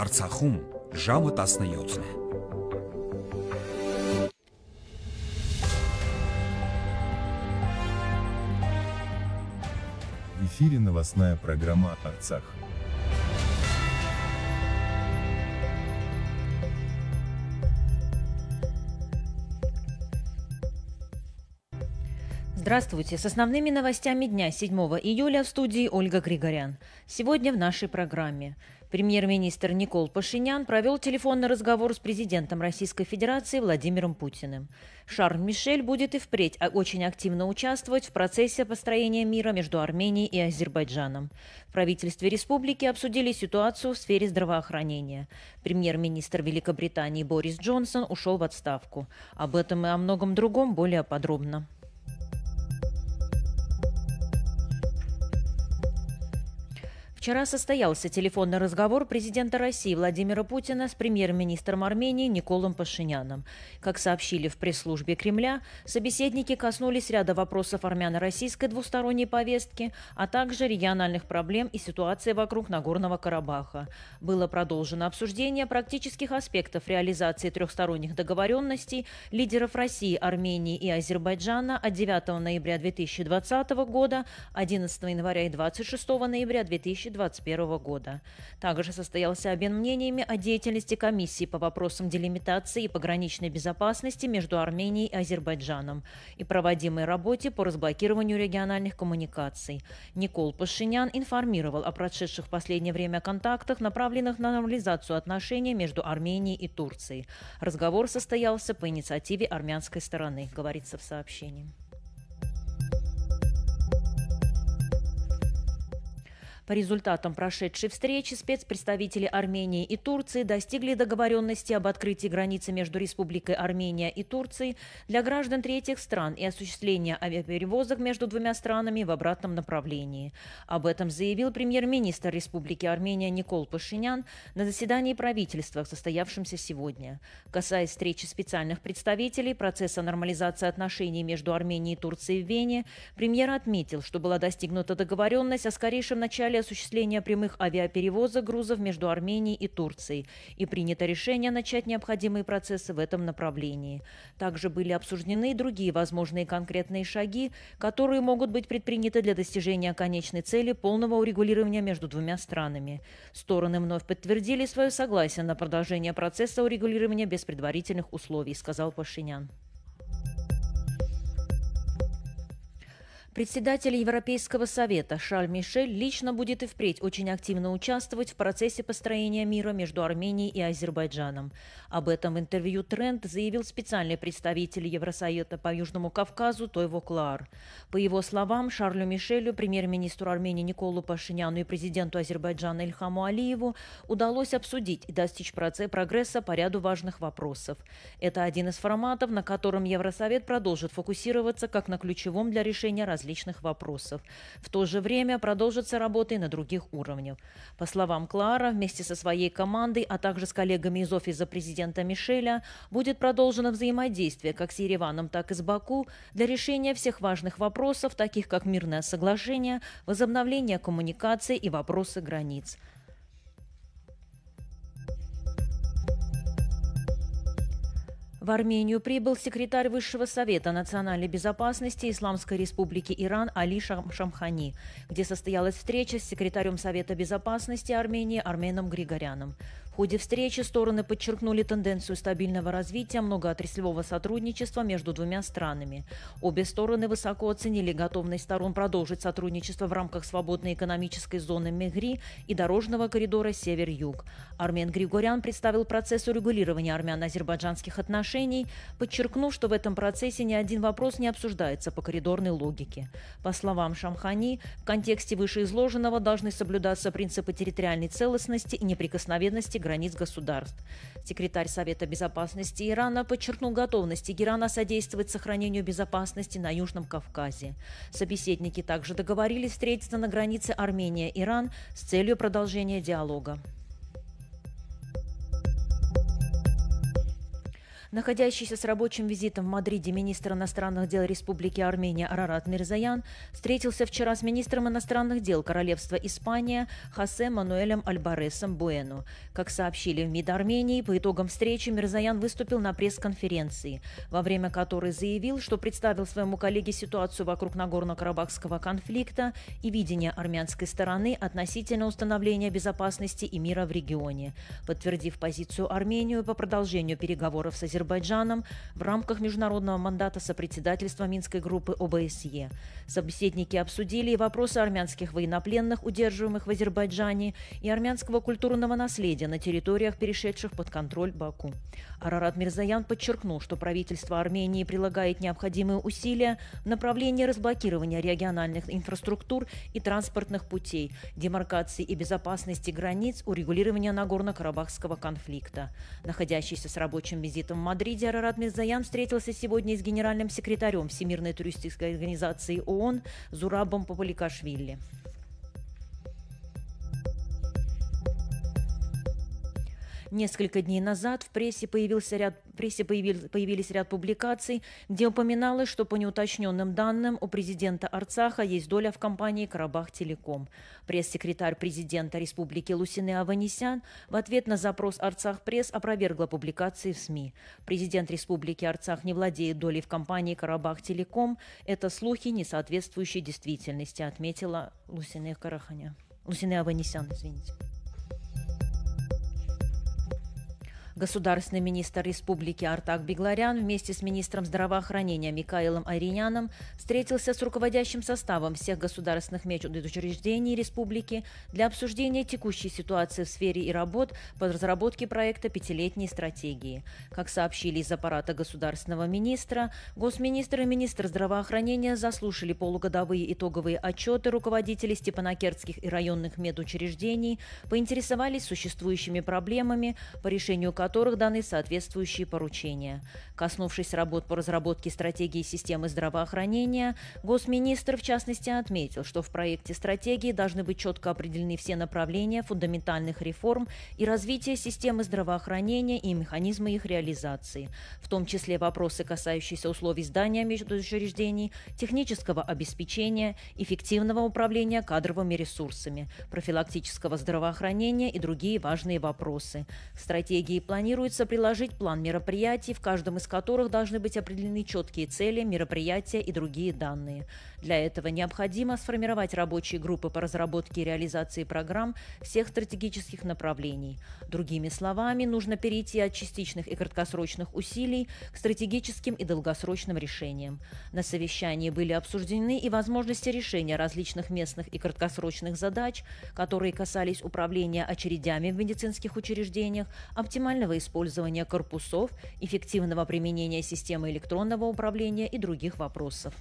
Արցախում ժամը 17-ն է։ В эфире новостная программа «Арцах». Здравствуйте! С основными новостями дня 7 июля в студии Ольга Григорян. Сегодня в нашей программе. Премьер-министр Никол Пашинян провел телефонный разговор с президентом Российской Федерации Владимиром Путиным. Шарль Мишель будет и впредь а, очень активно участвовать в процессе построения мира между Арменией и Азербайджаном. В правительстве республики обсудили ситуацию в сфере здравоохранения. Премьер-министр Великобритании Борис Джонсон ушел в отставку. Об этом и о многом другом более подробно. Вчера состоялся телефонный разговор президента России Владимира Путина с премьер-министром Армении Николом Пашиняном. Как сообщили в пресс-службе Кремля, собеседники коснулись ряда вопросов армяно-российской двусторонней повестки, а также региональных проблем и ситуации вокруг Нагорного Карабаха. Было продолжено обсуждение практических аспектов реализации трехсторонних договоренностей лидеров России, Армении и Азербайджана от 9 ноября 2020 года, 11 января и 26 ноября 2020 года 2021 года. Также состоялся обмен мнениями о деятельности комиссии по вопросам делимитации и пограничной безопасности между Арменией и Азербайджаном и проводимой работе по разблокированию региональных коммуникаций. Никол Пашинян информировал о прошедших в последнее время контактах, направленных на нормализацию отношений между Арменией и Турцией. Разговор состоялся по инициативе армянской стороны, говорится в сообщении. По результатам прошедшей встречи спецпредставители Армении и Турции достигли договоренности об открытии границы между Республикой Армения и Турцией для граждан третьих стран и осуществления авиаперевозок между двумя странами в обратном направлении. Об этом заявил премьер-министр Республики Армения Никол Пашинян на заседании правительства, состоявшемся сегодня. Касаясь встречи специальных представителей процесса нормализации отношений между Арменией и Турцией в Вене, премьер отметил, что была достигнута договоренность о скорейшем начале осуществления прямых авиаперевозок грузов между Арменией и Турцией, и принято решение начать необходимые процессы в этом направлении. Также были обсуждены и другие возможные конкретные шаги, которые могут быть предприняты для достижения конечной цели полного урегулирования между двумя странами. Стороны вновь подтвердили свое согласие на продолжение процесса урегулирования без предварительных условий, сказал Пашинян. Председатель Европейского совета Шарль Мишель лично будет и впредь очень активно участвовать в процессе построения мира между Арменией и Азербайджаном. Об этом в интервью «Тренд» заявил специальный представитель Евросовета по Южному Кавказу Тойво Клар. По его словам, Шарлю Мишелю, премьер-министру Армении Николу Пашиняну и президенту Азербайджана Ильхаму Алиеву удалось обсудить и достичь прогресса по ряду важных вопросов. Это один из форматов, на котором Евросовет продолжит фокусироваться как на ключевом для решения различных различных вопросов. В то же время продолжатся работы на других уровнях. По словам Клара, вместе со своей командой, а также с коллегами из Офиса президента Мишеля, будет продолжено взаимодействие как с Ереваном, так и с Баку для решения всех важных вопросов, таких как мирное соглашение, возобновление коммуникации и вопросы границ. В Армению прибыл секретарь Высшего совета национальной безопасности Исламской республики Иран Али Шамхани, где состоялась встреча с секретарем Совета безопасности Армении Арменом Григоряном. В ходе встречи стороны подчеркнули тенденцию стабильного развития многоотраслевого сотрудничества между двумя странами. Обе стороны высоко оценили готовность сторон продолжить сотрудничество в рамках свободной экономической зоны Мегри и дорожного коридора Север-Юг. Армен Григорян представил процесс урегулирования армян-азербайджанских отношений решений, подчеркнув, что в этом процессе ни один вопрос не обсуждается по коридорной логике. По словам Шамхани, в контексте вышеизложенного должны соблюдаться принципы территориальной целостности и неприкосновенности границ государств. Секретарь Совета безопасности Ирана подчеркнул готовность Ирана содействовать сохранению безопасности на Южном Кавказе. Собеседники также договорились встретиться на границе Армения-Иран с целью продолжения диалога. Находящийся с рабочим визитом в Мадриде министр иностранных дел Республики Армения Арарат Мирзаян встретился вчера с министром иностранных дел Королевства Испания Хосе Мануэлем Альбаресом Буэну. Как сообщили в МИД Армении, по итогам встречи Мирзаян выступил на пресс-конференции, во время которой заявил, что представил своему коллеге ситуацию вокруг Нагорно-Карабахского конфликта и видение армянской стороны относительно установления безопасности и мира в регионе, подтвердив позицию Армению по продолжению переговоров с Азербайджаном Азербайджаном в рамках международного мандата сопредседательства Минской группы ОБСЕ. Собеседники обсудили и вопросы армянских военнопленных, удерживаемых в Азербайджане, и армянского культурного наследия на территориях, перешедших под контроль Баку. Арарат Мирзаян подчеркнул, что правительство Армении прилагает необходимые усилия в направлении разблокирования региональных инфраструктур и транспортных путей, демаркации и безопасности границ, урегулирования Нагорно-Карабахского конфликта. Находящийся с рабочим визитом в Мадриде Арарат Мирзаян встретился сегодня с генеральным секретарем Всемирной туристической организации ООН Зурабом Папаликашвили. Несколько дней назад в прессе, появился ряд, в прессе появил, появились ряд публикаций, где упоминалось, что по неуточненным данным у президента Арцаха есть доля в компании «Карабах Телеком». Пресс-секретарь президента Республики Лусины Аванесян в ответ на запрос «Арцах Пресс» опровергла публикации в СМИ. Президент Республики Арцах не владеет долей в компании «Карабах Телеком». Это слухи, не соответствующие действительности, отметила Лусины Караханя. Лусины Аванесян, извините. Государственный министр республики Артак Бегларян вместе с министром здравоохранения Микаилом Ариняном встретился с руководящим составом всех государственных медучреждений республики для обсуждения текущей ситуации в сфере и работ по разработке проекта пятилетней стратегии. Как сообщили из аппарата государственного министра, госминистр и министр здравоохранения заслушали полугодовые итоговые отчеты руководителей степанакертских и районных медучреждений, поинтересовались существующими проблемами, по решению которых которых даны соответствующие поручения. Коснувшись работ по разработке стратегии системы здравоохранения, госминистр в частности отметил, что в проекте стратегии должны быть четко определены все направления фундаментальных реформ и развития системы здравоохранения и механизмы их реализации, в том числе вопросы, касающиеся условий здания междуучреждений, технического обеспечения, эффективного управления кадровыми ресурсами, профилактического здравоохранения и другие важные вопросы. В стратегии план планируется приложить план мероприятий, в каждом из которых должны быть определены четкие цели, мероприятия и другие данные. Для этого необходимо сформировать рабочие группы по разработке и реализации программ всех стратегических направлений. Другими словами, нужно перейти от частичных и краткосрочных усилий к стратегическим и долгосрочным решениям. На совещании были обсуждены и возможности решения различных местных и краткосрочных задач, которые касались управления очередями в медицинских учреждениях, оптимального эффективного использования корпусов, эффективного применения системы электронного управления и других вопросов.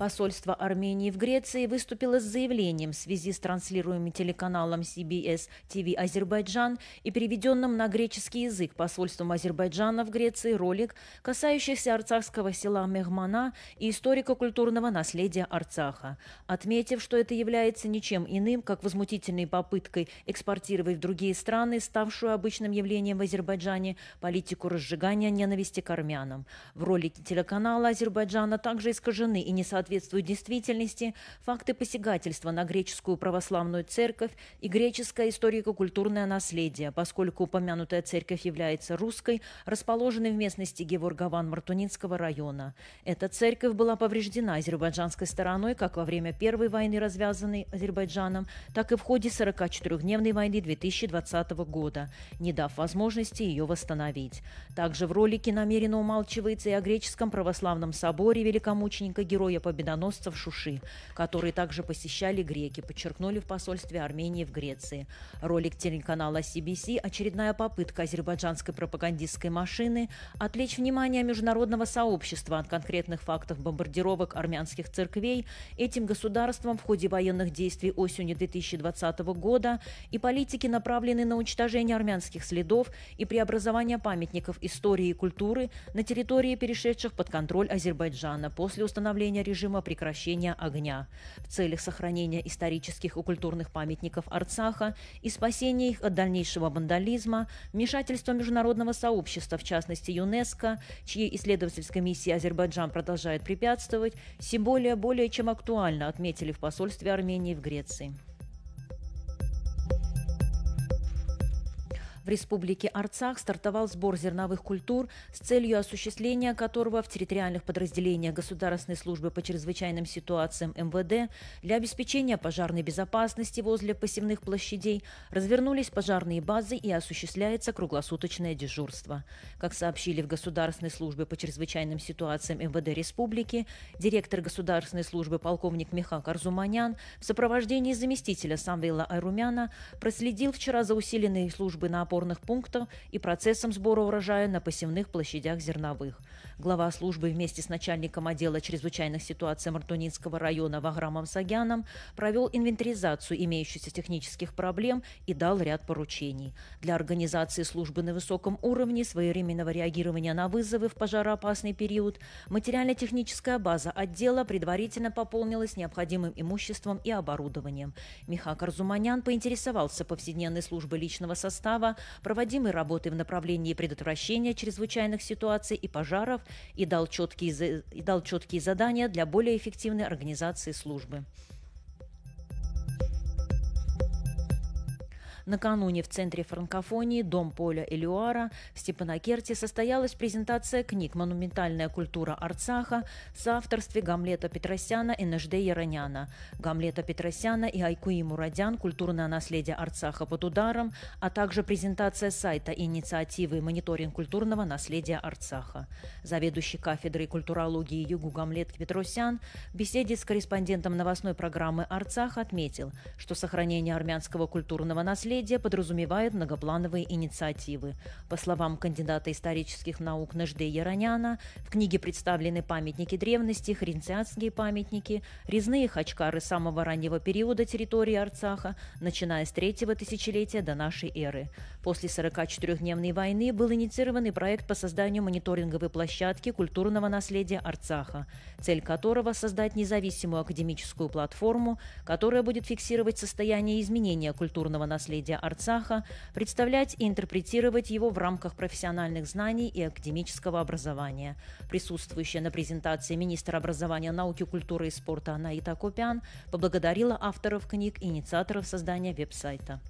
Посольство Армении в Греции выступило с заявлением в связи с транслируемым телеканалом CBS TV Азербайджан и переведенным на греческий язык посольством Азербайджана в Греции ролик, касающийся арцахского села Мехмана и историко-культурного наследия Арцаха, отметив, что это является ничем иным, как возмутительной попыткой экспортировать в другие страны, ставшую обычным явлением в Азербайджане, политику разжигания ненависти к армянам. В ролике телеканала Азербайджана также искажены и несоответствуют соответствуют действительности, факты посягательства на греческую православную церковь и греческое историко-культурное наследие, поскольку упомянутая церковь является русской, расположенной в местности Геворгован Мартунинского района. Эта церковь была повреждена азербайджанской стороной как во время Первой войны, развязанной Азербайджаном, так и в ходе 44-дневной войны 2020 года, не дав возможности ее восстановить. Также в ролике намеренно умалчивается и о греческом православном соборе великомученика Героя Победы победоносцев Шуши, которые также посещали греки, подчеркнули в посольстве Армении в Греции. Ролик телеканала CBC – очередная попытка азербайджанской пропагандистской машины отвлечь внимание международного сообщества от конкретных фактов бомбардировок армянских церквей этим государством в ходе военных действий осенью 2020 года и политики, направленные на уничтожение армянских следов и преобразование памятников истории и культуры на территории перешедших под контроль Азербайджана после установления режима режима прекращения огня в целях сохранения исторических и культурных памятников Арцаха и спасения их от дальнейшего вандализма, вмешательство международного сообщества, в частности ЮНЕСКо, чьей исследовательской миссии Азербайджан продолжает препятствовать, Сиболия более чем актуально отметили в посольстве Армении в Греции. Республике Арцах стартовал сбор зерновых культур, с целью осуществления которого в территориальных подразделениях Государственной службы по чрезвычайным ситуациям МВД для обеспечения пожарной безопасности возле посевных площадей развернулись пожарные базы и осуществляется круглосуточное дежурство. Как сообщили в Государственной службе по чрезвычайным ситуациям МВД Республики, директор Государственной службы полковник Михак Арзуманян в сопровождении заместителя Самвела Айрумяна проследил вчера за усиленные службы на опор сборных пунктов и процессом сбора урожая на посевных площадях зерновых. Глава службы вместе с начальником отдела чрезвычайных ситуаций Мартунинского района Ваграмом Сагяном провел инвентаризацию имеющихся технических проблем и дал ряд поручений. Для организации службы на высоком уровне, своевременного реагирования на вызовы в пожароопасный период, материально-техническая база отдела предварительно пополнилась необходимым имуществом и оборудованием. Михак Арзуманян поинтересовался повседневной службы личного состава, проводимой работы в направлении предотвращения чрезвычайных ситуаций и пожаров и дал четкие, и дал четкие задания для более эффективной организации службы. Накануне в центре франкофонии Дом поля Элюара в Степанакерте состоялась презентация книг «Монументальная культура Арцаха» с авторстве Гамлета Петросяна и Нежде Яроняна, Гамлета Петросяна и Айкуи Мурадян «Культурное наследие Арцаха под ударом», а также презентация сайта инициативы «Мониторинг культурного наследия Арцаха». Заведующий кафедрой культурологии Югу Гамлет Петросян в беседе с корреспондентом новостной программы «Арцах» отметил, что сохранение армянского культурного наследия наследия подразумевает многоплановые инициативы. По словам кандидата исторических наук Нажды Яроняна, в книге представлены памятники древности, хренцианские памятники, резные хачкары самого раннего периода территории Арцаха, начиная с третьего тысячелетия до нашей эры. После 44-дневной войны был инициирован и проект по созданию мониторинговой площадки культурного наследия Арцаха, цель которого – создать независимую академическую платформу, которая будет фиксировать состояние изменения культурного наследия наследия Арцаха, представлять и интерпретировать его в рамках профессиональных знаний и академического образования. Присутствующая на презентации министр образования, науки, культуры и спорта Анаита Копян поблагодарила авторов книг и инициаторов создания веб-сайта.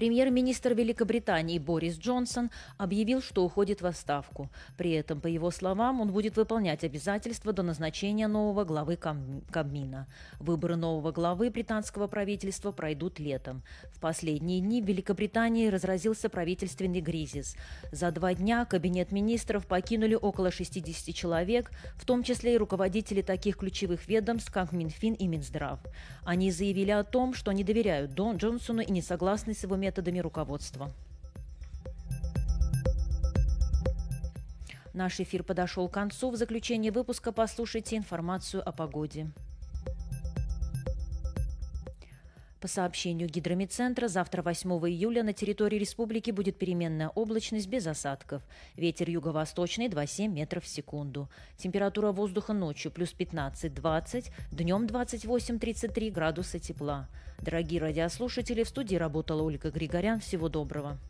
Премьер-министр Великобритании Борис Джонсон объявил, что уходит в отставку. При этом, по его словам, он будет выполнять обязательства до назначения нового главы Кабмина. Выборы нового главы британского правительства пройдут летом. В последние дни в Великобритании разразился правительственный кризис. За два дня кабинет министров покинули около 60 человек, в том числе и руководители таких ключевых ведомств, как Минфин и Минздрав. Они заявили о том, что не доверяют Дон Джонсону и не согласны с его методом методами руководства. Наш эфир подошел к концу. В заключение выпуска послушайте информацию о погоде. По сообщению гидромедцентра, завтра 8 июля на территории республики будет переменная облачность без осадков. Ветер юго-восточный 2,7 метров в секунду. Температура воздуха ночью плюс 15-20, днем 28-33 градуса тепла. Дорогие радиослушатели, в студии работала Ольга Григорян. Всего доброго.